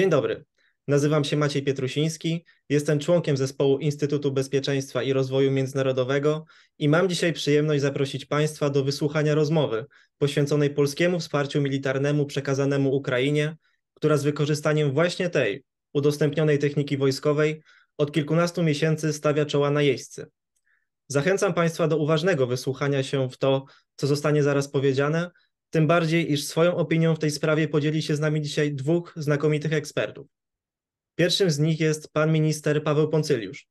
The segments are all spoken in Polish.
Dzień dobry. Nazywam się Maciej Pietrusiński, jestem członkiem zespołu Instytutu Bezpieczeństwa i Rozwoju Międzynarodowego i mam dzisiaj przyjemność zaprosić Państwa do wysłuchania rozmowy poświęconej polskiemu wsparciu militarnemu przekazanemu Ukrainie, która z wykorzystaniem właśnie tej udostępnionej techniki wojskowej od kilkunastu miesięcy stawia czoła najeźdźcy. Zachęcam Państwa do uważnego wysłuchania się w to, co zostanie zaraz powiedziane, tym bardziej, iż swoją opinią w tej sprawie podzieli się z nami dzisiaj dwóch znakomitych ekspertów. Pierwszym z nich jest pan minister Paweł Poncyliusz,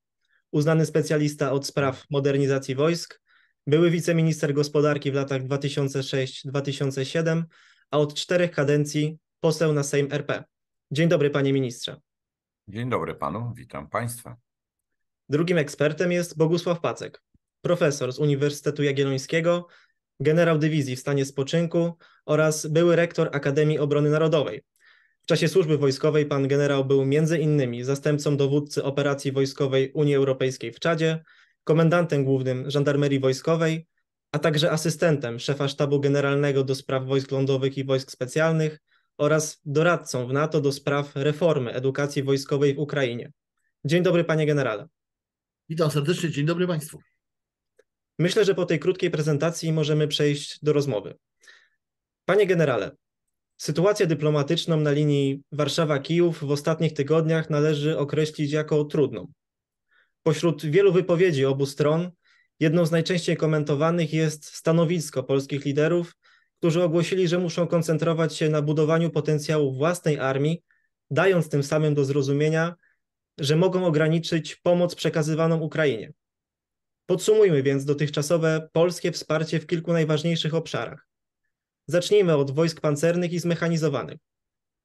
uznany specjalista od spraw modernizacji wojsk, były wiceminister gospodarki w latach 2006-2007, a od czterech kadencji poseł na Sejm RP. Dzień dobry, panie ministrze. Dzień dobry panu, witam państwa. Drugim ekspertem jest Bogusław Pacek, profesor z Uniwersytetu Jagiellońskiego, generał dywizji w stanie spoczynku oraz były rektor Akademii Obrony Narodowej. W czasie służby wojskowej pan generał był między innymi zastępcą dowódcy operacji wojskowej Unii Europejskiej w Czadzie, komendantem głównym żandarmerii wojskowej, a także asystentem szefa sztabu generalnego do spraw wojsk lądowych i wojsk specjalnych oraz doradcą w NATO do spraw reformy edukacji wojskowej w Ukrainie. Dzień dobry panie generale. Witam serdecznie, dzień dobry państwu. Myślę, że po tej krótkiej prezentacji możemy przejść do rozmowy. Panie generale, sytuację dyplomatyczną na linii Warszawa-Kijów w ostatnich tygodniach należy określić jako trudną. Pośród wielu wypowiedzi obu stron, jedną z najczęściej komentowanych jest stanowisko polskich liderów, którzy ogłosili, że muszą koncentrować się na budowaniu potencjału własnej armii, dając tym samym do zrozumienia, że mogą ograniczyć pomoc przekazywaną Ukrainie. Podsumujmy więc dotychczasowe polskie wsparcie w kilku najważniejszych obszarach. Zacznijmy od wojsk pancernych i zmechanizowanych.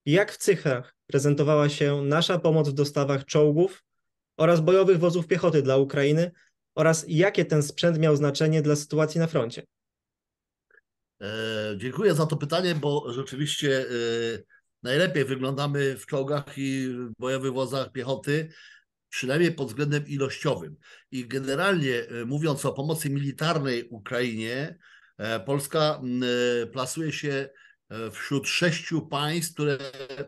Jak w cyfrach prezentowała się nasza pomoc w dostawach czołgów oraz bojowych wozów piechoty dla Ukrainy oraz jakie ten sprzęt miał znaczenie dla sytuacji na froncie? E, dziękuję za to pytanie, bo rzeczywiście e, najlepiej wyglądamy w czołgach i bojowych wozach piechoty przynajmniej pod względem ilościowym. I generalnie e, mówiąc o pomocy militarnej Ukrainie, e, Polska e, plasuje się wśród sześciu państw, które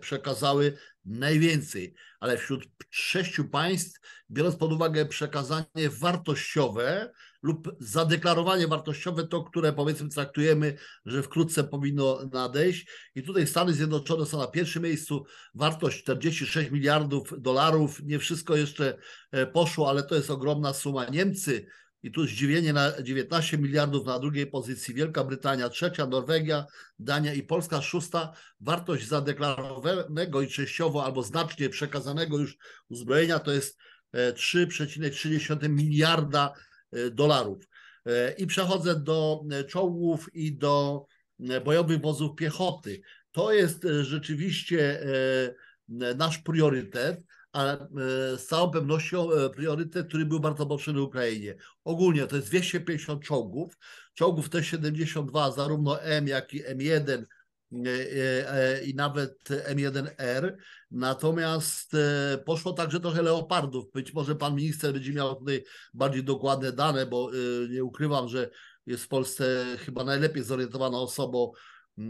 przekazały najwięcej, ale wśród sześciu państw, biorąc pod uwagę przekazanie wartościowe, lub zadeklarowanie wartościowe, to które powiedzmy traktujemy, że wkrótce powinno nadejść. I tutaj Stany Zjednoczone są na pierwszym miejscu, wartość 46 miliardów dolarów. Nie wszystko jeszcze e, poszło, ale to jest ogromna suma. Niemcy i tu zdziwienie na 19 miliardów na drugiej pozycji, Wielka Brytania trzecia, Norwegia, Dania i Polska szósta. Wartość zadeklarowanego i częściowo albo znacznie przekazanego już uzbrojenia to jest 3,3 e, miliarda E, dolarów. E, I przechodzę do e, czołgów i do bojowych wozów piechoty. To jest rzeczywiście nasz priorytet, ale z całą pewnością priorytet, który był bardzo potrzebny Ukrainie. Ogólnie to jest 250 czołgów, czołgów T-72, zarówno M, jak i M1, E, e, i nawet M1R. Natomiast e, poszło także trochę leopardów. Być może pan minister będzie miał tutaj bardziej dokładne dane, bo nie ukrywam, że jest w Polsce chyba najlepiej zorientowana osoba E,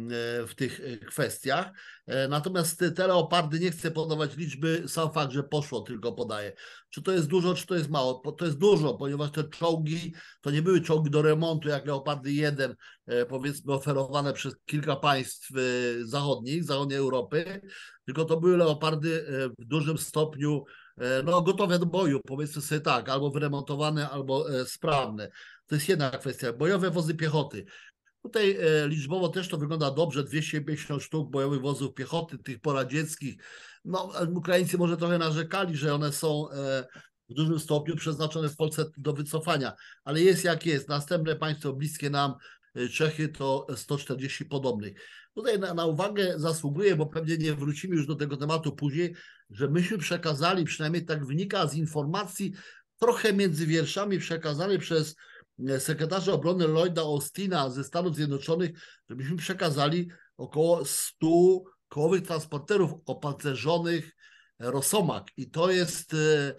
w tych e, kwestiach. E, natomiast teleopardy nie chcę podawać liczby, sam fakt, że poszło, tylko podaję. Czy to jest dużo, czy to jest mało? To jest dużo, ponieważ te czołgi to nie były czołgi do remontu, jak Leopardy 1, powiedzmy, oferowane przez kilka państw zachodnich, zachodniej Europy, tylko to były Leopardy w dużym stopniu no, gotowe do boju, powiedzmy sobie tak, albo wyremontowane, albo sprawne. To jest jedna kwestia. Bojowe wozy piechoty. Tutaj e, liczbowo też to wygląda dobrze, 250 sztuk bojowych wozów piechoty, tych poradzieckich. No, Ukraińcy może trochę narzekali, że one są e, w dużym stopniu przeznaczone w Polsce do wycofania, ale jest jak jest. Następne państwo bliskie nam, e, Czechy, to 140 podobnych. Tutaj na, na uwagę zasługuje, bo pewnie nie wrócimy już do tego tematu później, że myśmy przekazali, przynajmniej tak wynika z informacji, trochę między wierszami przekazali przez E, sekretarza obrony Lloyda Austina ze Stanów Zjednoczonych, żebyśmy przekazali około 100 kołowych transporterów opancerzonych e, Rosomak. I to jest e,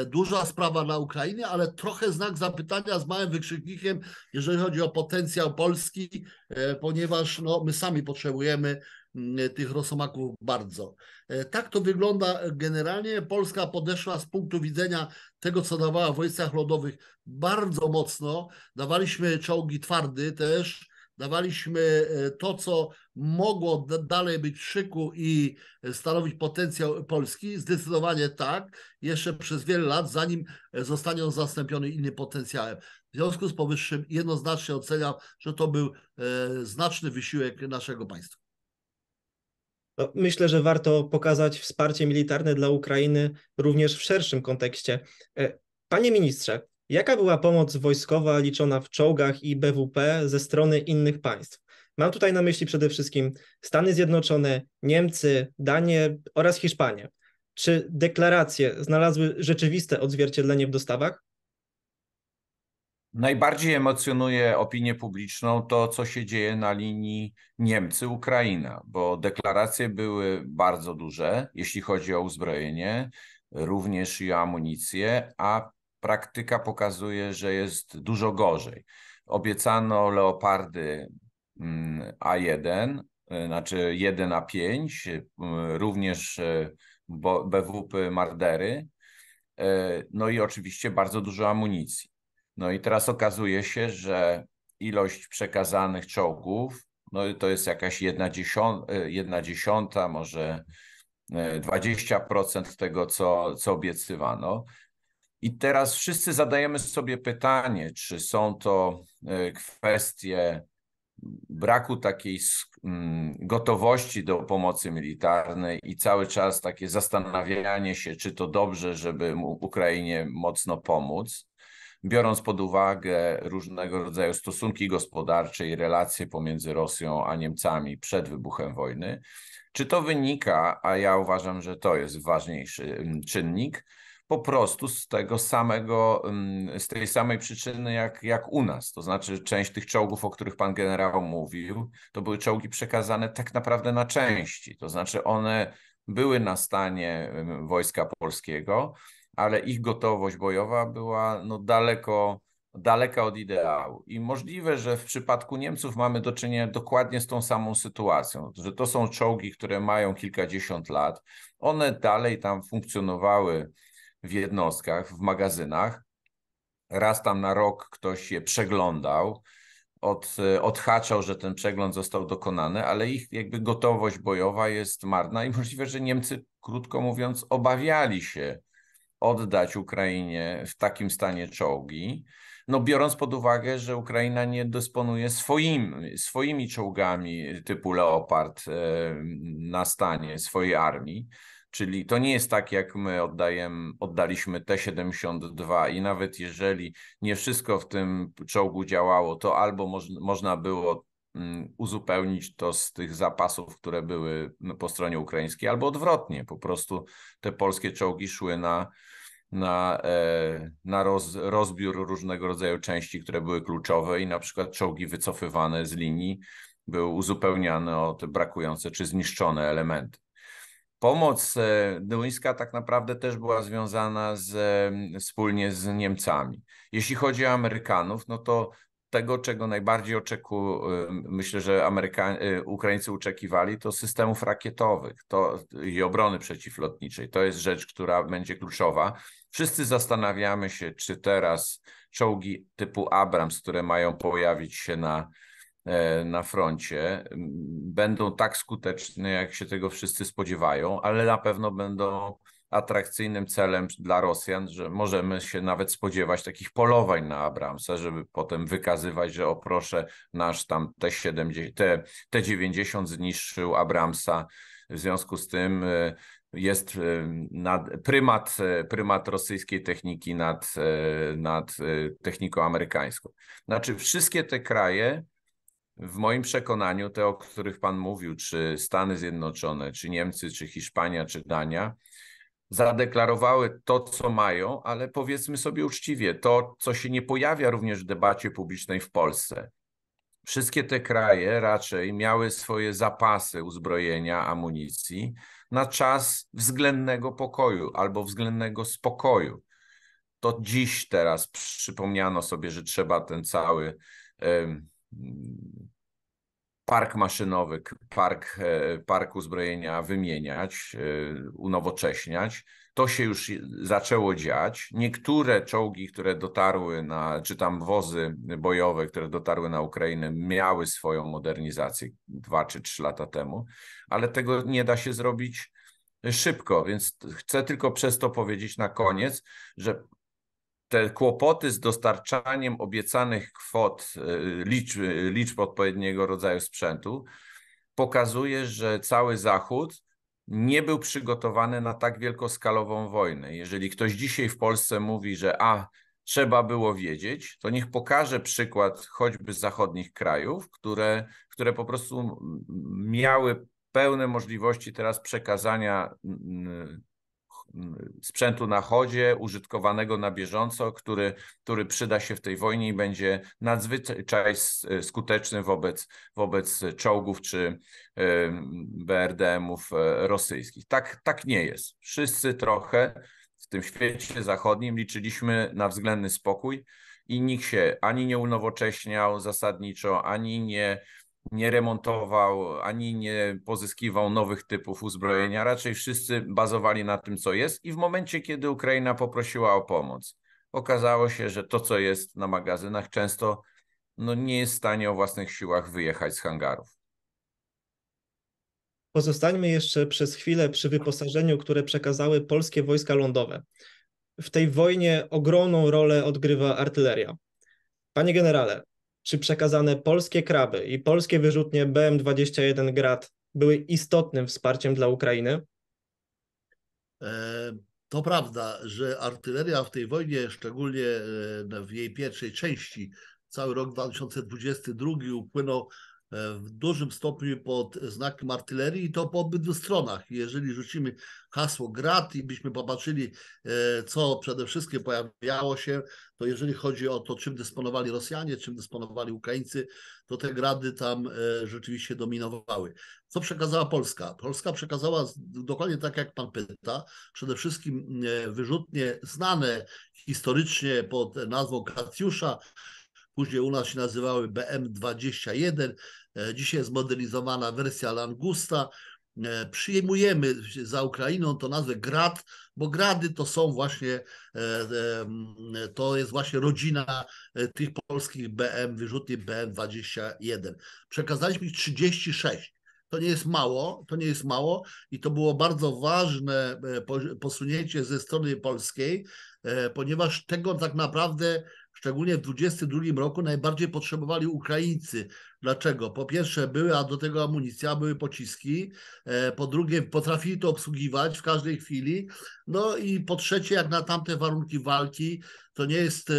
e duża sprawa na Ukrainie, ale trochę znak zapytania z małym wykrzyknikiem, jeżeli chodzi o potencjał Polski, e, ponieważ no, my sami potrzebujemy Mm, tych rosomaków bardzo. E, tak to wygląda generalnie. Polska podeszła z punktu widzenia tego, co dawała w wojskach lodowych bardzo mocno. Dawaliśmy czołgi twardy też, dawaliśmy e, to, co mogło dalej być szyku i stanowić potencjał Polski? Zdecydowanie tak, jeszcze przez wiele lat, zanim zostanie on zastąpiony innym potencjałem. W związku z powyższym jednoznacznie oceniam, że to był e, znaczny wysiłek naszego państwa. No, myślę, że warto pokazać wsparcie militarne dla Ukrainy również w szerszym kontekście. E, panie ministrze, jaka była pomoc wojskowa liczona w czołgach i BWP ze strony innych państw? Mam tutaj na myśli przede wszystkim Stany Zjednoczone, Niemcy, Danię oraz Hiszpanię. Czy deklaracje znalazły rzeczywiste odzwierciedlenie w dostawach? Najbardziej emocjonuje opinię publiczną to, co się dzieje na linii Niemcy-Ukraina, bo deklaracje były bardzo duże, jeśli chodzi o uzbrojenie, również i o amunicję, a praktyka pokazuje, że jest dużo gorzej. Obiecano leopardy mm, A1, znaczy 1 A5, również e, BWP Mardery, e, no i oczywiście bardzo dużo amunicji. No i teraz okazuje się, że ilość przekazanych czołgów no to jest jakaś jedna dziesiąta, e, jedna dziesiąta może 20% e, tego, co, co obiecywano. I teraz wszyscy zadajemy sobie pytanie, czy są to e, kwestie braku takiej mm, gotowości do pomocy militarnej i cały czas takie zastanawianie się, czy to dobrze, żeby Ukrainie mocno pomóc, biorąc pod uwagę różnego rodzaju stosunki gospodarcze i relacje pomiędzy Rosją a Niemcami przed wybuchem wojny. Czy to wynika, a ja uważam, że to jest ważniejszy mm, czynnik, po prostu z tego samego, mm, z tej samej przyczyny jak, jak u nas. To znaczy, część tych czołgów, o których pan generał mówił, to były czołgi przekazane tak naprawdę na części. To znaczy, one były na stanie mm, wojska polskiego, ale ich gotowość bojowa była no daleko, daleka od ideału. I możliwe, że w przypadku Niemców mamy do czynienia dokładnie z tą samą sytuacją, że to są czołgi, które mają kilkadziesiąt lat, one dalej tam funkcjonowały w jednostkach, w magazynach. Raz tam na rok ktoś je przeglądał, od, odhaczał, że ten przegląd został dokonany, ale ich jakby gotowość bojowa jest marna i możliwe, że Niemcy, krótko mówiąc, obawiali się oddać Ukrainie w takim stanie czołgi, no biorąc pod uwagę, że Ukraina nie dysponuje swoim, swoimi czołgami typu Leopard e, na stanie swojej armii. Czyli to nie jest tak, jak my oddajemy, oddaliśmy T-72 i nawet jeżeli nie wszystko w tym czołgu działało, to albo moż, można było Mm, uzupełnić to z tych zapasów, które były no, po stronie ukraińskiej, albo odwrotnie, po prostu te polskie czołgi szły na, na, e, na roz, rozbiór różnego rodzaju części, które były kluczowe i na przykład czołgi wycofywane z linii były uzupełniane o te brakujące czy zniszczone elementy. Pomoc e, duńska tak naprawdę też była związana z, e, wspólnie z Niemcami. Jeśli chodzi o Amerykanów, no to tego, czego najbardziej oczekują, myślę, że Ameryka... Y, Ukraińcy oczekiwali, to systemów rakietowych to, y, i obrony przeciwlotniczej. To jest rzecz, która będzie kluczowa. Wszyscy zastanawiamy się, czy teraz czołgi typu Abrams, które mają pojawić się na, e, na froncie, będą tak skuteczne, jak się tego wszyscy spodziewają, ale na pewno będą atrakcyjnym celem dla Rosjan, że możemy się nawet spodziewać takich polowań na Abramsa, żeby potem wykazywać, że o nasz tam T-70, T, 70 te te 90 zniszczył Abramsa. W związku z tym e, jest e, nad, prymat, e, prymat rosyjskiej techniki nad, nad techniką amerykańską. Znaczy, wszystkie te kraje, w moim przekonaniu, te o których Pan mówił, czy Stany Zjednoczone, czy Niemcy, czy Hiszpania, czy Dania, zadeklarowały to, co mają, ale powiedzmy sobie uczciwie, to, co się nie pojawia również w debacie publicznej w Polsce. Wszystkie te kraje raczej miały swoje zapasy uzbrojenia, amunicji na czas względnego pokoju albo względnego spokoju. To dziś teraz przypomniano sobie, że trzeba ten cały park maszynowy, park, e, park uzbrojenia wymieniać, e, unowocześniać. To się już zaczęło dziać. Niektóre czołgi, które dotarły na, czy tam wozy bojowe, które dotarły na Ukrainę, miały swoją modernizację dwa czy trzy lata temu, ale tego nie da się zrobić szybko, więc chcę tylko przez to powiedzieć na koniec, że te kłopoty z dostarczaniem obiecanych kwot, e, liczb, e, liczb odpowiedniego rodzaju sprzętu, pokazuje, że cały Zachód nie był przygotowany na tak wielkoskalową wojnę. Jeżeli ktoś dzisiaj w Polsce mówi, że a trzeba było wiedzieć, to niech pokaże przykład choćby z zachodnich krajów, które, które po prostu miały pełne możliwości teraz przekazania Mm, sprzętu na chodzie, użytkowanego na bieżąco, który, który przyda się w tej wojnie i będzie nadzwyczaj e, skuteczny wobec, wobec czołgów czy e, BRDM-ów e, rosyjskich. Tak, tak nie jest. Wszyscy trochę w tym świecie zachodnim liczyliśmy na względny spokój i nikt się ani nie unowocześniał zasadniczo, ani nie nie remontował ani nie pozyskiwał nowych typów uzbrojenia. Raczej wszyscy bazowali na tym, co jest, i w momencie, kiedy Ukraina poprosiła o pomoc, okazało się, że to, co jest na magazynach, często no, nie jest w stanie o własnych siłach wyjechać z hangarów. Pozostańmy jeszcze przez chwilę przy wyposażeniu, które przekazały polskie wojska lądowe. W tej wojnie ogromną rolę odgrywa artyleria. Panie generale, czy przekazane polskie kraby i polskie wyrzutnie BM-21 Grad były istotnym wsparciem dla Ukrainy? E, to prawda, że artyleria w tej wojnie, szczególnie e, w jej pierwszej części, cały rok 2022 upłynął E, w dużym stopniu pod znakiem artylerii i to po obydwu stronach. Jeżeli rzucimy hasło grad i byśmy popatrzyli, e, co przede wszystkim pojawiało się, to jeżeli chodzi o to, czym dysponowali Rosjanie, czym dysponowali Ukraińcy, to te grady tam e, rzeczywiście dominowały. Co przekazała Polska? Polska przekazała dokładnie tak, jak pan pyta, przede wszystkim wyrzutnie znane historycznie pod nazwą Kacjusza, Później u nas się nazywały BM21. E, dzisiaj zmodernizowana wersja Langusta. E, przyjmujemy za Ukrainą to nazwę Grad, bo grady to są właśnie, e, to jest właśnie rodzina tych polskich BM, wyrzutni BM21. Przekazaliśmy ich 36. To nie jest mało, to nie jest mało i to było bardzo ważne posunięcie ze strony polskiej, ponieważ tego tak naprawdę szczególnie w 2022 roku, najbardziej potrzebowali Ukraińcy. Dlaczego? Po pierwsze, a do tego amunicja, były pociski. E, po drugie, potrafili to obsługiwać w każdej chwili. No i po trzecie, jak na tamte warunki walki, to nie jest, e,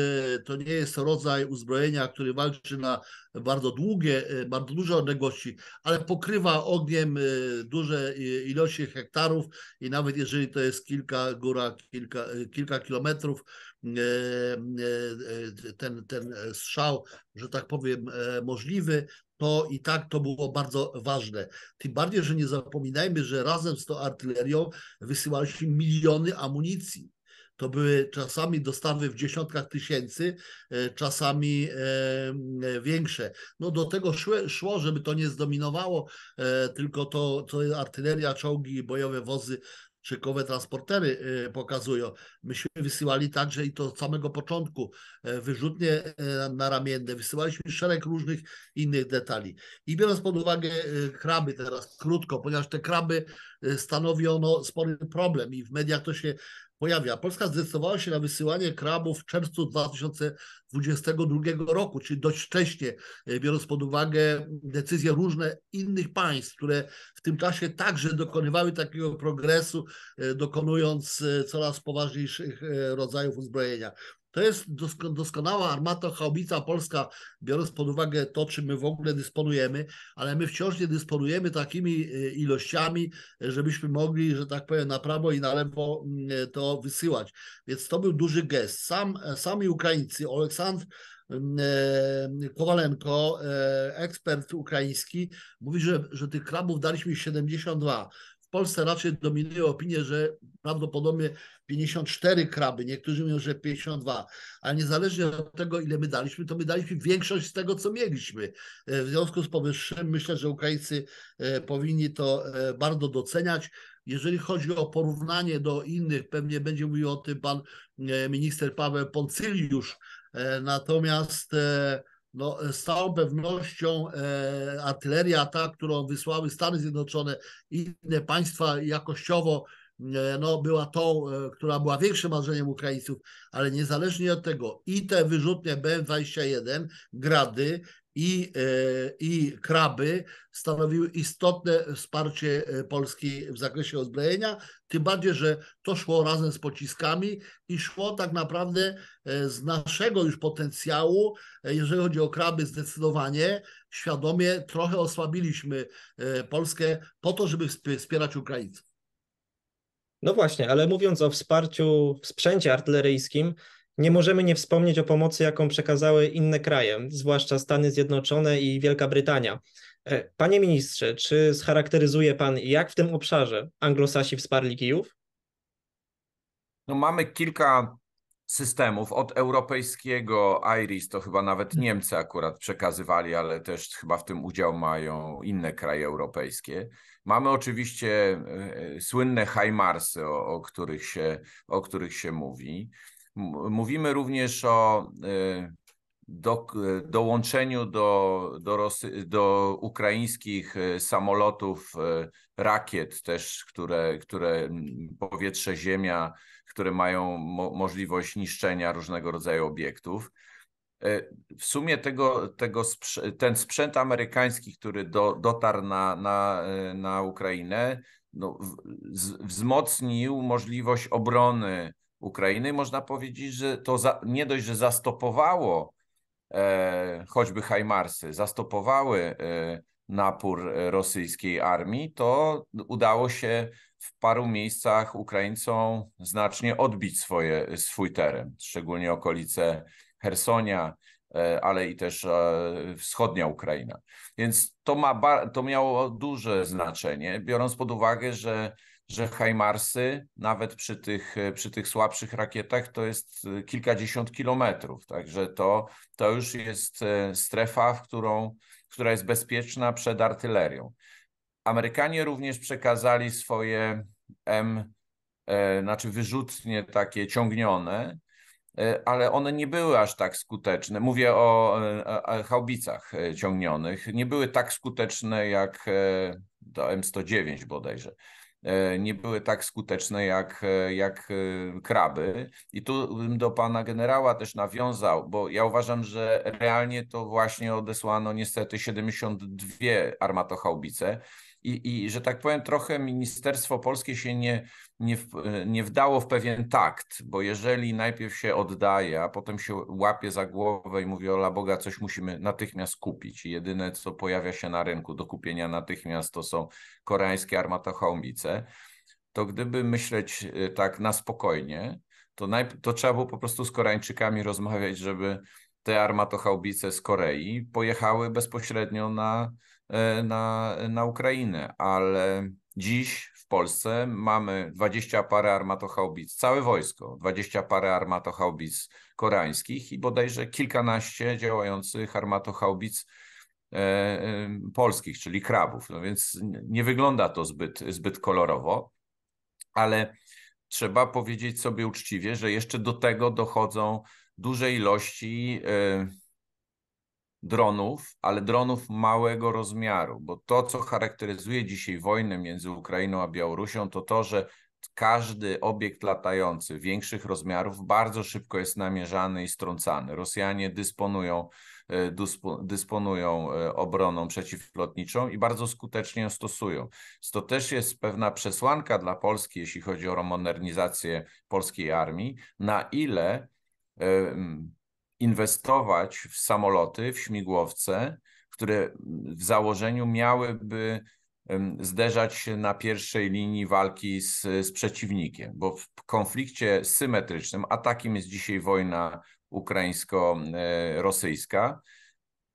to nie jest rodzaj uzbrojenia, który walczy na bardzo długie, e, bardzo duże odległości, ale pokrywa ogniem duże ilości hektarów i nawet jeżeli to jest kilka góra, kilka, kilka kilometrów, E, e, e, ten, ten strzał, że tak powiem, możliwy, to i tak to było bardzo ważne. Tym bardziej, że nie zapominajmy, że razem z tą artylerią wysyłaliśmy miliony amunicji. To były czasami dostawy w dziesiątkach tysięcy, czasami większe. No do tego szło, żeby to nie zdominowało, tylko to, to artyleria, czołgi, bojowe wozy szykowe transportery y, pokazują. Myśmy wysyłali także i to od samego początku e, wyrzutnie e, na ramienne, wysyłaliśmy szereg różnych innych detali. I biorąc pod uwagę e, kraby teraz krótko, ponieważ te kraby stanowiono spory problem i w mediach to się pojawia. Polska zdecydowała się na wysyłanie krabów w czerwcu 2022 roku, czyli dość wcześnie, e, biorąc pod uwagę decyzje różne innych państw, które w tym czasie także dokonywały takiego progresu, e, dokonując e, coraz poważniejszych rodzajów uzbrojenia. To jest doskonała armata haubica polska, biorąc pod uwagę to, czym my w ogóle dysponujemy, ale my wciąż nie dysponujemy takimi y, ilościami, żebyśmy mogli, że tak powiem, na prawo i na lewo mm, y, to wysyłać. Więc to był duży gest. Sam, e, sami Ukraińcy, Aleksandr mm, e, Kowalenko, e, ekspert ukraiński, mówi, że, że tych krabów daliśmy 72 w Polsce raczej dominują opinie, że prawdopodobnie 54 kraby, niektórzy mówią, że 52, ale niezależnie od tego, ile my daliśmy, to my daliśmy większość z tego, co mieliśmy. E, w związku z powyższym myślę, że Ukraińcy e, powinni to e, bardzo doceniać. Jeżeli chodzi o porównanie do innych, pewnie będzie mówił o tym pan minister Paweł Poncyliusz, natomiast no, e, z całą pewnością e, artyleria ta, którą wysłały Stany Zjednoczone i inne państwa jakościowo e, no, była tą, e, która była większym marzeniem Ukraińców, ale niezależnie od tego i te wyrzutnie B-21, Grady i, e, i kraby stanowiły istotne wsparcie e, Polski w zakresie uzbrojenia, tym bardziej, że to szło razem z pociskami i szło tak naprawdę e, z naszego już potencjału, jeżeli chodzi o kraby, zdecydowanie świadomie trochę osłabiliśmy Polskę po to, żeby wspierać Ukraińców. No właśnie, ale mówiąc o wsparciu w sprzęcie artyleryjskim, nie możemy nie wspomnieć o pomocy, jaką przekazały inne kraje, zwłaszcza Stany Zjednoczone i Wielka Brytania. E, panie ministrze, czy scharakteryzuje pan, jak w tym obszarze anglosasi wsparli Kijów? No mamy kilka systemów, od europejskiego IRIS, to chyba nawet mhm. Niemcy akurat przekazywali, ale też chyba w tym udział mają inne kraje europejskie. Mamy oczywiście e, e, słynne HIMARSy, o, o, których się, o których się mówi. Mówimy również o y, do, dołączeniu do, do, Rosy, do ukraińskich y, samolotów y, rakiet też, które, które powietrze, ziemia, które mają mo możliwość niszczenia różnego rodzaju obiektów. W sumie tego, tego ten sprzęt amerykański, który do, dotarł na, na, na Ukrainę, no, wzmocnił możliwość obrony Ukrainy. Można powiedzieć, że to za, nie dość, że zastopowało e, choćby Hajmarsy, zastopowały e, napór e, rosyjskiej armii, to udało się w paru miejscach Ukraińcom znacznie odbić swoje, swój teren, szczególnie okolice Hersonia, e, ale i też e, wschodnia Ukraina. Więc to, ma, to miało duże znaczenie, biorąc pod uwagę, że że Hajmarsy, nawet przy tych, przy tych słabszych rakietach, to jest e, kilkadziesiąt kilometrów. Także to, to już jest e, strefa, w którą, która jest bezpieczna przed artylerią. Amerykanie również przekazali swoje M, e, znaczy wyrzutnie takie ciągnione, ale one nie były aż tak skuteczne. Mówię o haubicach ciągnionych. Nie były tak skuteczne jak to M109 bodajże. E, nie były tak skuteczne jak, e, jak e, kraby. I tu bym do pana generała też nawiązał, bo ja uważam, że realnie to właśnie odesłano niestety 72 armatochałbice i, i że tak powiem, trochę Ministerstwo Polskie się nie, nie, nie wdało w pewien takt, bo jeżeli najpierw się oddaje, a potem się łapie za głowę i mówi, ola Boga, coś musimy natychmiast kupić i jedyne, co pojawia się na rynku do kupienia natychmiast, to są koreańskie armatochałmice, to gdyby myśleć y, tak na spokojnie, to, najp- to trzeba było po prostu z Koreańczykami rozmawiać, żeby te armatochałbice z Korei pojechały bezpośrednio na E, na, na Ukrainę, ale dziś w Polsce mamy 20 parę armatochaubic, całe wojsko, 20 parę armatochaubic koreańskich i bodajże kilkanaście działających armatochaubic e, e, polskich, czyli krabów. No więc nie wygląda to zbyt, zbyt kolorowo, ale trzeba powiedzieć sobie uczciwie, że jeszcze do tego dochodzą duże ilości dronów, ale dronów małego rozmiaru, bo to, co charakteryzuje dzisiaj wojnę między Ukrainą a Białorusią, to to, że każdy obiekt latający większych rozmiarów bardzo szybko jest namierzany i strącany. Rosjanie dysponują, e, dysponują e, obroną przeciwlotniczą i bardzo skutecznie ją stosują. To też jest pewna przesłanka dla Polski, jeśli chodzi o modernizację polskiej armii, na ile e, inwestować w samoloty, w śmigłowce, które w założeniu miałyby zderzać się na pierwszej linii walki z, z przeciwnikiem, bo w konflikcie symetrycznym, a takim jest dzisiaj wojna ukraińsko-rosyjska,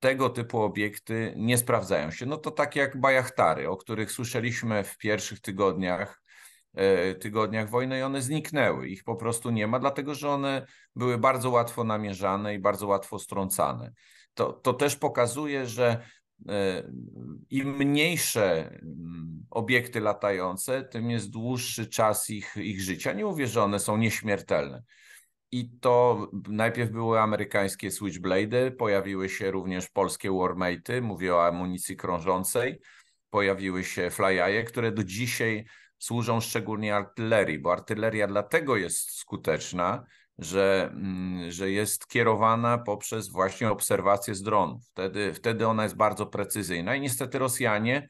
tego typu obiekty nie sprawdzają się. No to tak jak bajachtary, o których słyszeliśmy w pierwszych tygodniach E, tygodniach wojny i one zniknęły. Ich po prostu nie ma, dlatego że one były bardzo łatwo namierzane i bardzo łatwo strącane. To, to też pokazuje, że e, im mniejsze mm, obiekty latające, tym jest dłuższy czas ich, ich życia. Nie mówię, że one są nieśmiertelne. I to najpierw były amerykańskie Switchblade, pojawiły się również polskie Warmate'y, mówię o amunicji krążącej, pojawiły się flyaje, które do dzisiaj służą szczególnie artylerii, bo artyleria dlatego jest skuteczna, że, mm, że jest kierowana poprzez właśnie obserwację z dronów. Wtedy, wtedy ona jest bardzo precyzyjna i niestety Rosjanie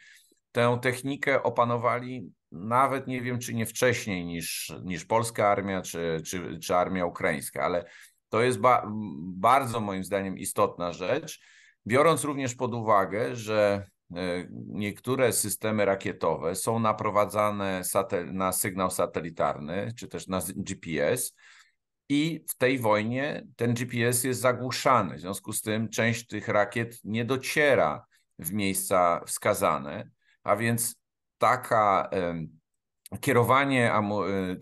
tę technikę opanowali nawet nie wiem, czy nie wcześniej niż, niż polska armia czy, czy, czy armia ukraińska, ale to jest ba bardzo moim zdaniem istotna rzecz, biorąc również pod uwagę, że E, niektóre systemy rakietowe są naprowadzane na sygnał satelitarny czy też na GPS. I w tej wojnie ten GPS jest zagłuszany. W związku z tym część tych rakiet nie dociera w miejsca wskazane, a więc taka kierowanie, e,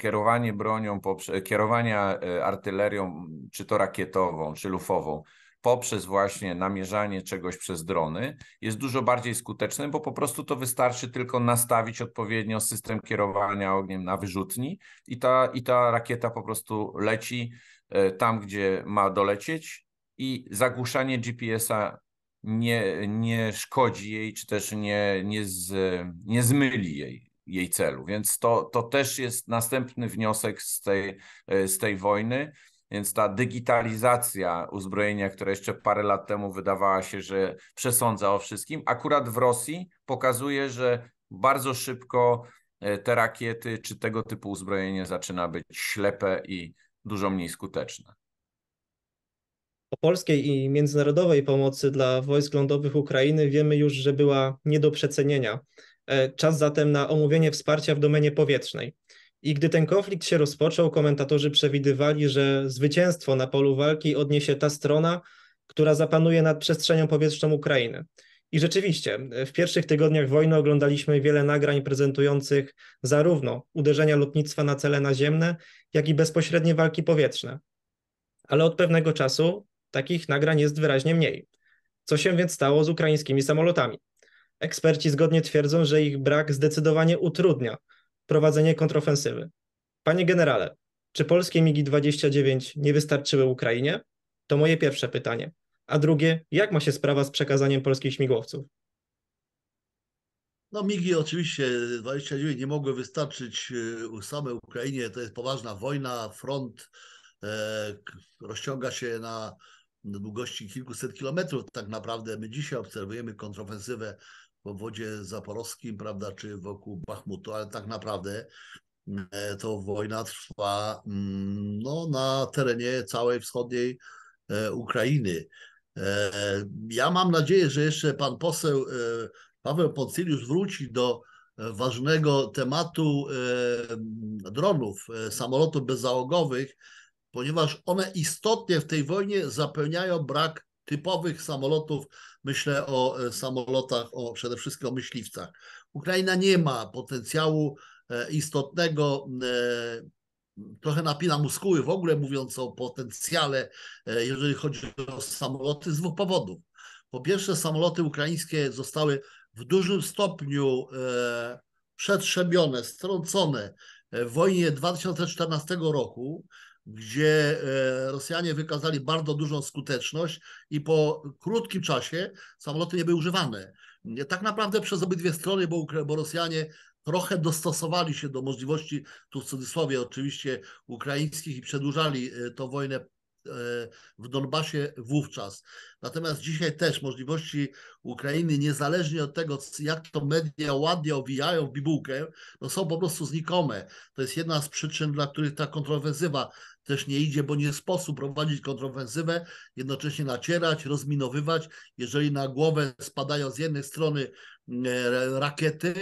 kierowanie bronią, kierowania e, artylerią, czy to rakietową, czy lufową, poprzez właśnie namierzanie czegoś przez drony jest dużo bardziej skuteczne, bo po prostu to wystarczy tylko nastawić odpowiednio system kierowania ogniem na wyrzutni i ta, i ta rakieta po prostu leci e, tam, gdzie ma dolecieć i zagłuszanie GPS-a nie, nie szkodzi jej, czy też nie, nie, z, nie zmyli jej, jej celu. Więc to, to też jest następny wniosek z tej, e, z tej wojny, więc ta digitalizacja uzbrojenia, która jeszcze parę lat temu wydawała się, że przesądza o wszystkim, akurat w Rosji pokazuje, że bardzo szybko e, te rakiety czy tego typu uzbrojenie zaczyna być ślepe i dużo mniej skuteczne. O polskiej i międzynarodowej pomocy dla wojsk lądowych Ukrainy wiemy już, że była nie do przecenienia. E, czas zatem na omówienie wsparcia w domenie powietrznej. I gdy ten konflikt się rozpoczął, komentatorzy przewidywali, że zwycięstwo na polu walki odniesie ta strona, która zapanuje nad przestrzenią powietrzną Ukrainy. I rzeczywiście, w pierwszych tygodniach wojny oglądaliśmy wiele nagrań prezentujących zarówno uderzenia lotnictwa na cele naziemne, jak i bezpośrednie walki powietrzne. Ale od pewnego czasu takich nagrań jest wyraźnie mniej. Co się więc stało z ukraińskimi samolotami? Eksperci zgodnie twierdzą, że ich brak zdecydowanie utrudnia prowadzenie kontrofensywy. Panie generale, czy polskie MIGI-29 nie wystarczyły Ukrainie? To moje pierwsze pytanie. A drugie, jak ma się sprawa z przekazaniem polskich śmigłowców? No MIGI oczywiście 29 nie mogły wystarczyć e, samej Ukrainie. To jest poważna wojna, front e, rozciąga się na długości kilkuset kilometrów. Tak naprawdę my dzisiaj obserwujemy kontrofensywę w obwodzie zaporowskim, prawda, czy wokół Bachmutu, ale tak naprawdę e, to wojna trwa mm, no, na terenie całej wschodniej e, Ukrainy. E, ja mam nadzieję, że jeszcze pan poseł Paweł Ponciliusz wróci do ważnego tematu dronów, samolotów bezzałogowych, ponieważ one istotnie w tej wojnie zapełniają brak typowych samolotów Myślę o e, samolotach, o przede wszystkim o myśliwcach. Ukraina nie ma potencjału e, istotnego e, trochę napina muskuły w ogóle mówiąc o potencjale, jeżeli chodzi o samoloty, z dwóch powodów. Po pierwsze, samoloty ukraińskie zostały w dużym stopniu przetrzebione, strącone w wojnie 2014 roku gdzie e, Rosjanie wykazali bardzo dużą skuteczność i po krótkim czasie samoloty nie były używane. Tak naprawdę przez obydwie strony, bo, bo Rosjanie trochę dostosowali się do możliwości, tu w cudzysłowie oczywiście, ukraińskich i przedłużali e, tę wojnę E, w Donbasie wówczas. Natomiast dzisiaj też możliwości Ukrainy, niezależnie od tego, jak to media ładnie owijają w bibułkę, no są po prostu znikome. To jest jedna z przyczyn, dla których ta kontrowersywa też nie idzie, bo nie sposób prowadzić kontrofensywę, jednocześnie nacierać, rozminowywać. Jeżeli na głowę spadają z jednej strony e, rakiety,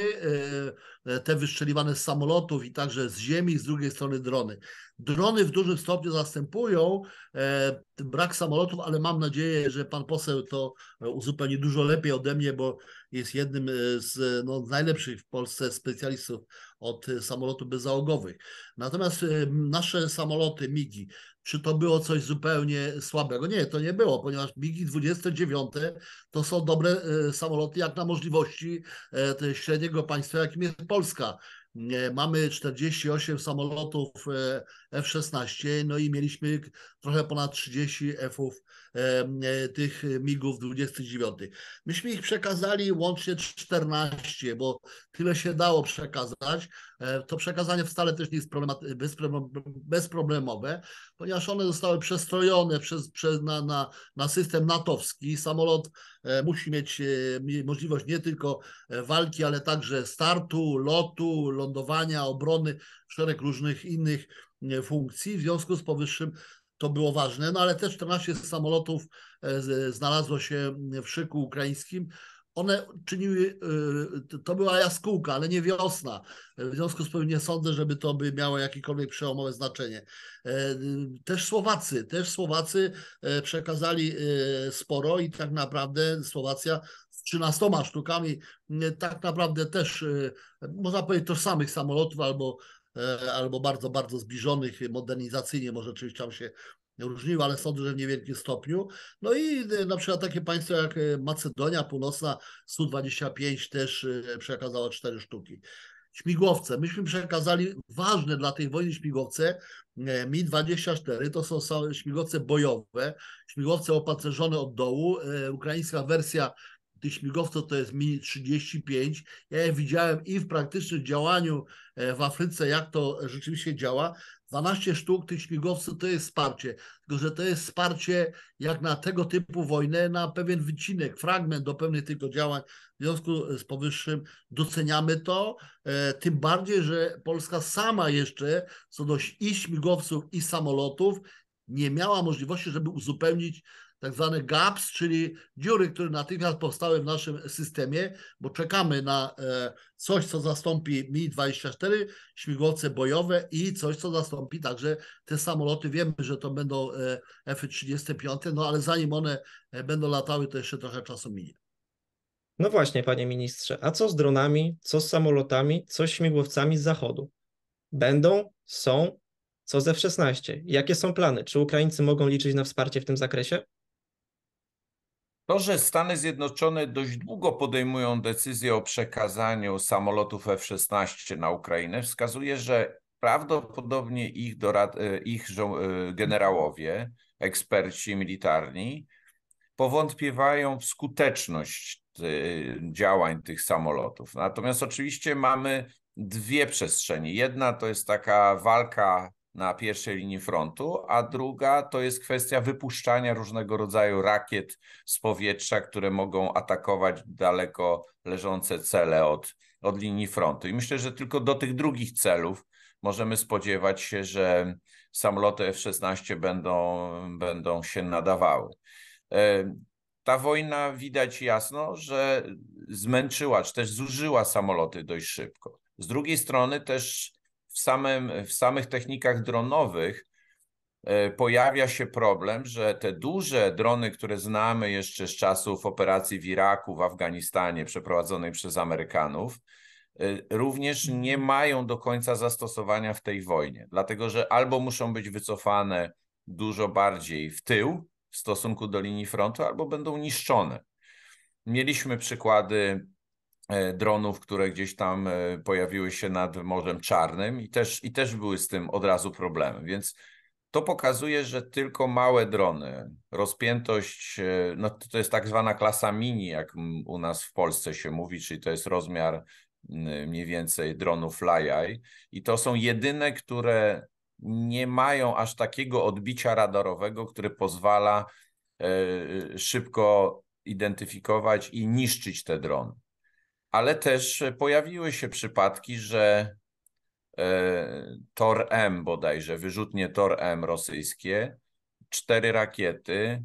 e, e, te wystrzeliwane z samolotów i także z ziemi, z drugiej strony drony. Drony w dużym stopniu zastępują brak samolotów, ale mam nadzieję, że pan poseł to uzupełni dużo lepiej ode mnie, bo jest jednym e, z, no, najlepszych w Polsce specjalistów od e, samolotów bezzałogowych. Natomiast e, nasze samoloty MIGI, czy to było coś zupełnie słabego? Nie, to nie było, ponieważ MIGI 29 to są dobre samoloty jak na możliwości średniego państwa, jakim jest Polska. Mamy 48 samolotów F-16, no i mieliśmy trochę ponad 30 F-ów E, e, tych migów 29. Myśmy ich przekazali łącznie 14, bo tyle się dało przekazać. E, to przekazanie wcale też nie jest bezproblemowe, ponieważ one zostały przestrojone przez, przez na, na, na system natowski. Samolot musi mieć możliwość nie tylko walki, ale także startu, lotu, lądowania, obrony, szereg różnych innych funkcji. W związku z powyższym to było ważne, no ale też 14 samolotów e, znalazło się w szyku ukraińskim. One czyniły, e, to była jaskółka, ale nie wiosna. W związku z tym nie sądzę, żeby to by miało jakiekolwiek przełomowe znaczenie. E, też Słowacy, też Słowacy przekazali sporo i tak naprawdę Słowacja 13 sztukami tak naprawdę też można powiedzieć tożsamych samolotów albo E, albo bardzo, bardzo zbliżonych modernizacyjnie, może oczywiście tam się różniły, ale sądzę, że w niewielkim stopniu. No i e, na przykład takie państwa jak e, Macedonia Północna, 125 też przekazała cztery sztuki. Śmigłowce. Myśmy przekazali ważne dla tej wojny śmigłowce. Mi-24 to są śmigłowce bojowe, śmigłowce opancerzone od dołu. Ukraińska wersja tych śmigłowców to jest Mi-35. Ja je widziałem i w praktycznym działaniu e, w Afryce, jak to rzeczywiście działa. 12 sztuk tych śmigowców to jest wsparcie. Tylko, że to jest wsparcie jak na tego typu wojnę, na pewien wycinek, fragment do pewnych tylko działań. W związku z powyższym doceniamy to, e, tym bardziej, że Polska sama jeszcze co do i śmigłowców, i samolotów nie miała możliwości, żeby uzupełnić tak zwane gaps, czyli dziury, które natychmiast powstały w naszym systemie, bo czekamy na e, coś, co zastąpi Mi-24, śmigłowce bojowe i coś, co zastąpi także te samoloty. Wiemy, że to będą e, F-35, no ale zanim one e, będą latały, to jeszcze trochę czasu minie. No właśnie, panie ministrze, a co z dronami, co z samolotami, co z śmigłowcami z zachodu? Będą, są, co z F-16? Jakie są plany? Czy Ukraińcy mogą liczyć na wsparcie w tym zakresie? To, że Stany Zjednoczone dość długo podejmują decyzję o przekazaniu samolotów F-16 na Ukrainę, wskazuje, że prawdopodobnie ich, dorad... E, ich e, generałowie, eksperci militarni, powątpiewają w skuteczność e, działań tych samolotów. Natomiast oczywiście mamy dwie przestrzeni. Jedna to jest taka walka na pierwszej linii frontu, a druga to jest kwestia wypuszczania różnego rodzaju rakiet z powietrza, które mogą atakować daleko leżące cele od, od linii frontu. I myślę, że tylko do tych drugich celów możemy spodziewać się, że samoloty F-16 będą, będą się nadawały. E, ta wojna widać jasno, że zmęczyła, czy też zużyła samoloty dość szybko. Z drugiej strony też w, samym, w samych technikach dronowych e, pojawia się problem, że te duże drony, które znamy jeszcze z czasów operacji w Iraku, w Afganistanie przeprowadzonej przez Amerykanów, e, również nie mają do końca zastosowania w tej wojnie, dlatego że albo muszą być wycofane dużo bardziej w tył w stosunku do linii frontu, albo będą niszczone. Mieliśmy przykłady E, dronów, które gdzieś tam e, pojawiły się nad Morzem Czarnym i też, i też były z tym od razu problemy. Więc to pokazuje, że tylko małe drony, rozpiętość, e, no to jest tak zwana klasa mini, jak u nas w Polsce się mówi, czyli to jest rozmiar mniej więcej dronu FlyEye i to są jedyne, które nie mają aż takiego odbicia radarowego, które pozwala szybko identyfikować i niszczyć te drony ale też pojawiły się przypadki, że e, Tor M bodajże, wyrzutnie Tor M rosyjskie, cztery rakiety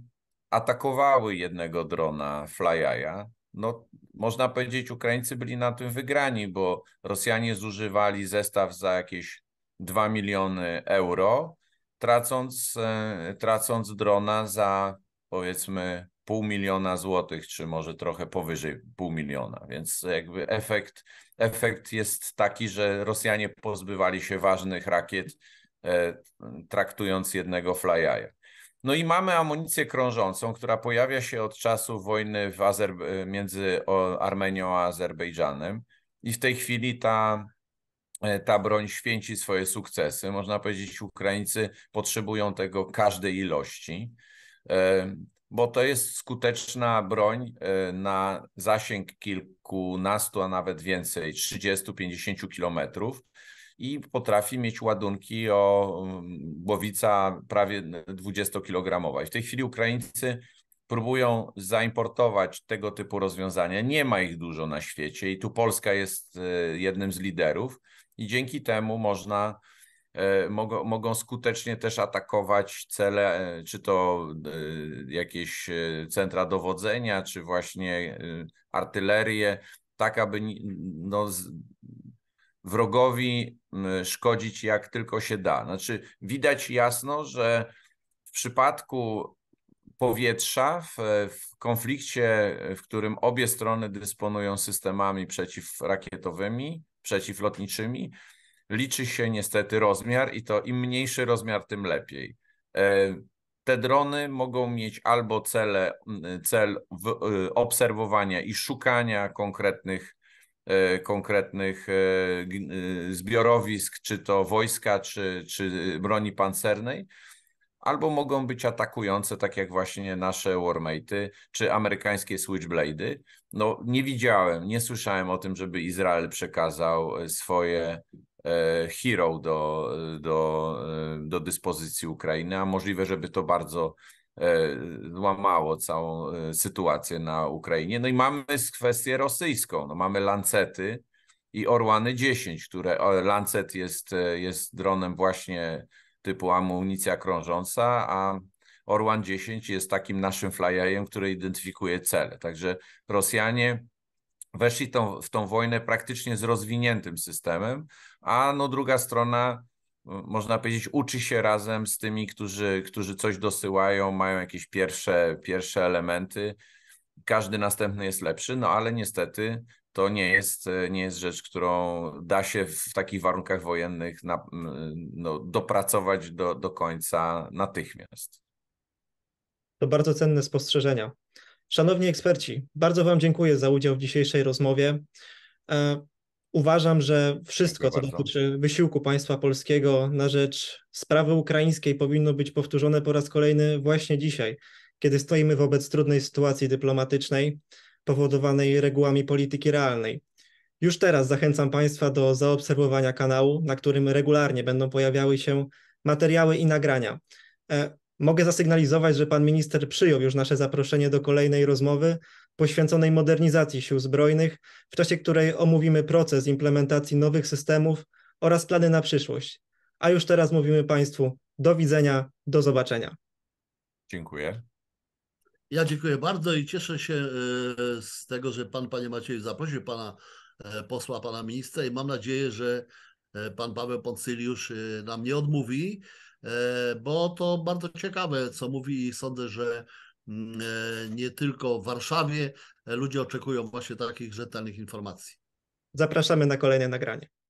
atakowały jednego drona Flyaja. No, można powiedzieć, Ukraińcy byli na tym wygrani, bo Rosjanie zużywali zestaw za jakieś 2 miliony euro, tracąc, e, tracąc drona za powiedzmy pół miliona złotych, czy może trochę powyżej pół miliona. Więc jakby efekt, efekt jest taki, że Rosjanie pozbywali się ważnych rakiet, e, traktując jednego flyaja. No i mamy amunicję krążącą, która pojawia się od czasu wojny między Armenią a Azerbejdżanem. I w tej chwili ta, e, ta broń święci swoje sukcesy. Można powiedzieć, Ukraińcy potrzebują tego każdej ilości. E, bo to jest skuteczna broń e, na zasięg kilkunastu, a nawet więcej, 30-50 kilometrów i potrafi mieć ładunki o mm, głowica prawie 20-kilogramowa. W tej chwili Ukraińcy próbują zaimportować tego typu rozwiązania. Nie ma ich dużo na świecie i tu Polska jest e, jednym z liderów i dzięki temu można E, mogą, mogą skutecznie też atakować cele, e, czy to e, jakieś centra dowodzenia, czy właśnie artylerię, tak aby no, wrogowi szkodzić jak tylko się da. Znaczy, widać jasno, że w przypadku powietrza w, w, konflikcie, w którym obie strony dysponują systemami przeciwrakietowymi, przeciwlotniczymi, liczy się niestety rozmiar i to im mniejszy rozmiar, tym lepiej. E, te drony mogą mieć albo cele, cel y, obserwowania i szukania konkretnych, e, konkretnych e, y, zbiorowisk, czy to wojska, czy, czy broni pancernej, albo mogą być atakujące, tak jak właśnie nasze Warmate'y czy amerykańskie Switchblade'y. No nie widziałem, nie słyszałem o tym, żeby Izrael przekazał swoje E, hero do, do, e, do dyspozycji Ukrainy, a możliwe, żeby to bardzo złamało e, całą sytuację na Ukrainie. No i mamy kwestię rosyjską. No mamy lancety i Orłany 10, które lancet jest, jest dronem właśnie typu amunicja krążąca, a Orłan 10 jest takim naszym flyerem, który identyfikuje cele. Także Rosjanie weszli tą, w tą wojnę praktycznie z rozwiniętym systemem, a no druga strona, można powiedzieć, uczy się razem z tymi, którzy, którzy coś dosyłają, mają jakieś pierwsze, pierwsze elementy. Każdy następny jest lepszy, no ale niestety to nie jest, nie jest rzecz, którą da się w takich warunkach wojennych na, no, dopracować do, do końca natychmiast. To bardzo cenne spostrzeżenia. Szanowni eksperci, bardzo Wam dziękuję za udział w dzisiejszej rozmowie. E, uważam, że wszystko, Dziękuję co bardzo. dotyczy wysiłku państwa polskiego na rzecz sprawy ukraińskiej, powinno być powtórzone po raz kolejny właśnie dzisiaj, kiedy stoimy wobec trudnej sytuacji dyplomatycznej powodowanej regułami polityki realnej. Już teraz zachęcam Państwa do zaobserwowania kanału, na którym regularnie będą pojawiały się materiały i nagrania. E, Mogę zasygnalizować, że pan minister przyjął już nasze zaproszenie do kolejnej rozmowy poświęconej modernizacji sił zbrojnych, w czasie której omówimy proces implementacji nowych systemów oraz plany na przyszłość. A już teraz mówimy państwu do widzenia, do zobaczenia. Dziękuję. Ja dziękuję bardzo i cieszę się e, z tego, że pan, panie Maciej, zaprosił pana e, posła, pana ministra i mam nadzieję, że e, pan Paweł Poncyliusz nam nie odmówi. E, bo to bardzo ciekawe, co mówi i sądzę, że mm, e, nie tylko w Warszawie e, ludzie oczekują właśnie takich rzetelnych informacji. Zapraszamy na kolejne nagranie.